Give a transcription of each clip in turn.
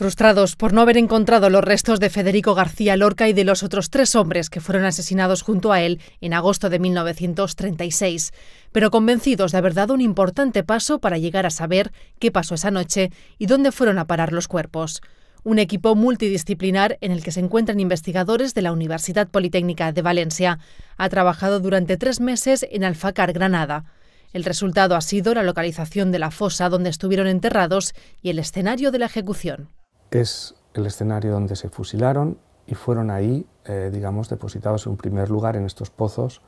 Frustrados por no haber encontrado los restos de Federico García Lorca y de los otros tres hombres que fueron asesinados junto a él en agosto de 1936, pero convencidos de haber dado un importante paso para llegar a saber qué pasó esa noche y dónde fueron a parar los cuerpos. Un equipo multidisciplinar en el que se encuentran investigadores de la Universidad Politécnica de Valencia ha trabajado durante tres meses en Alfacar, Granada. El resultado ha sido la localización de la fosa donde estuvieron enterrados y el escenario de la ejecución es el escenario donde se fusilaron y fueron ahí, eh, digamos, depositados en un primer lugar en estos pozos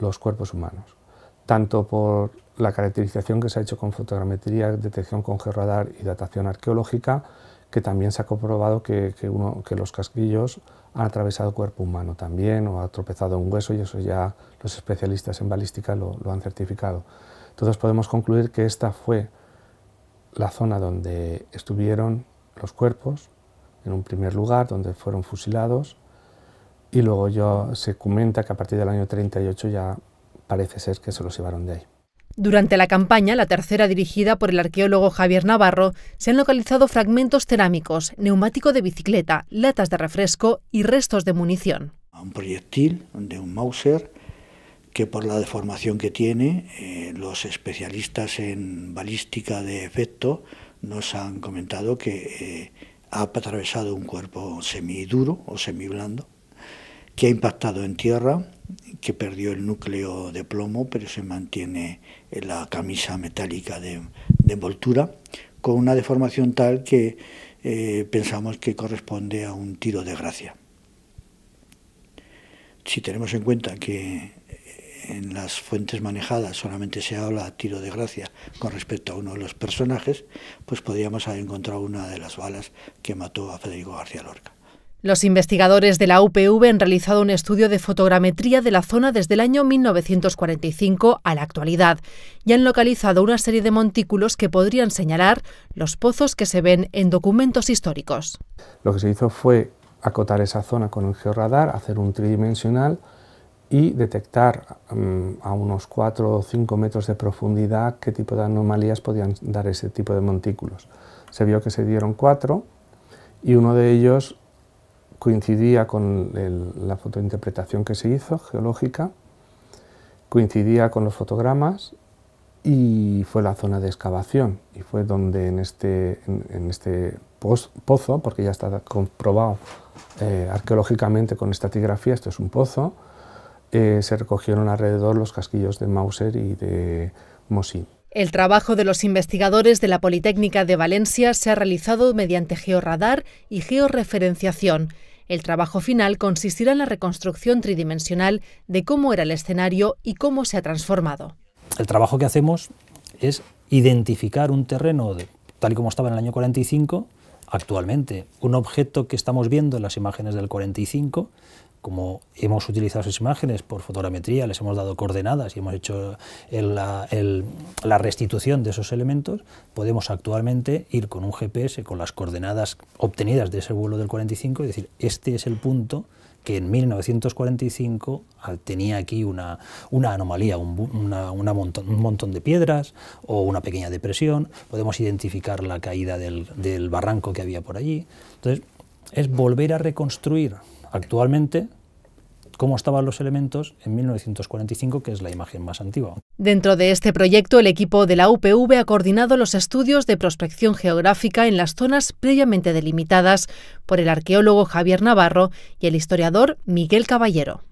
los cuerpos humanos, tanto por la caracterización que se ha hecho con fotogrametría, detección con radar y datación arqueológica, que también se ha comprobado que, uno, que los casquillos han atravesado cuerpo humano también o ha tropezado un hueso y eso ya los especialistas en balística lo, lo han certificado. Entonces podemos concluir que esta fue la zona donde estuvieron los cuerpos, en un primer lugar, donde fueron fusilados, y luego yo, se comenta que a partir del año 38 ya parece ser que se los llevaron de ahí. Durante la campaña, la tercera dirigida por el arqueólogo Javier Navarro, se han localizado fragmentos cerámicos, neumático de bicicleta, latas de refresco y restos de munición. Un proyectil de un Mauser que por la deformación que tiene, eh, los especialistas en balística de efecto nos han comentado que eh, ha atravesado un cuerpo semiduro o semiblando, que ha impactado en tierra, que perdió el núcleo de plomo, pero se mantiene en la camisa metálica de, envoltura, con una deformación tal que eh, pensamos que corresponde a un tiro de gracia. Si tenemos en cuenta que en las fuentes manejadas solamente se habla a tiro de gracia con respecto a uno de los personajes, pues podríamos haber encontrado una de las balas que mató a Federico García Lorca. Los investigadores de la UPV han realizado un estudio de fotogrametría de la zona desde el año 1945 a la actualidad y han localizado una serie de montículos que podrían señalar los pozos que se ven en documentos históricos. Lo que se hizo fue acotar esa zona con un georadar... hacer un tridimensional y detectar mm, a unos 4 o 5 metros de profundidad qué tipo de anomalías podían dar ese tipo de montículos. Se vio que se dieron cuatro y uno de ellos coincidía con la fotointerpretación que se hizo, geológica, coincidía con los fotogramas y fue la zona de excavación y fue donde en este, en, este pozo, porque ya está comprobado eh, arqueológicamente con estatigrafía, esto es un pozo, eh, se recogieron alrededor los casquillos de Mauser y de Mosin. El trabajo de los investigadores de la Politécnica de Valencia se ha realizado mediante georradar y georreferenciación. El trabajo final consistirá en la reconstrucción tridimensional de cómo era el escenario y cómo se ha transformado. El trabajo que hacemos es identificar un terreno tal y como estaba en el año 45, actualmente, un objeto que estamos viendo en las imágenes del 45, como hemos utilizado esas imágenes por fotogrametría, les hemos dado coordenadas y hemos hecho la, restitución de esos elementos, podemos actualmente ir con un GPS, con las coordenadas obtenidas de ese vuelo del 45 y decir, este es el punto que en 1945 tenía aquí una, anomalía, un, montón, montón, de piedras o una pequeña depresión, podemos identificar la caída del, del barranco que había por allí. Entonces, es volver a reconstruir actualmente cómo estaban los elementos en 1945, que es la imagen más antigua. Dentro de este proyecto, el equipo de la UPV ha coordinado los estudios de prospección geográfica en las zonas previamente delimitadas por el arqueólogo Javier Navarro y el historiador Miguel Caballero.